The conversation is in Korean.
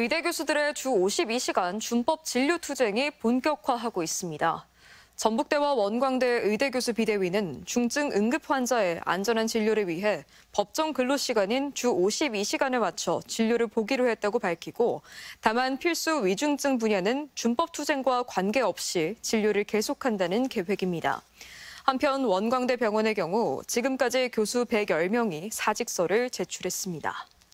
의대 교수들의 주 52시간 준법 진료 투쟁이 본격화하고 있습니다. 전북대와 원광대 의대 교수 비대위는 중증 응급 환자의 안전한 진료를 위해 법정 근로 시간인 주 52시간을 맞춰 진료를 보기로 했다고 밝히고 다만 필수 위중증 분야는 준법 투쟁과 관계없이 진료를 계속한다는 계획입니다. 한편 원광대 병원의 경우 지금까지 교수 110명이 사직서를 제출했습니다.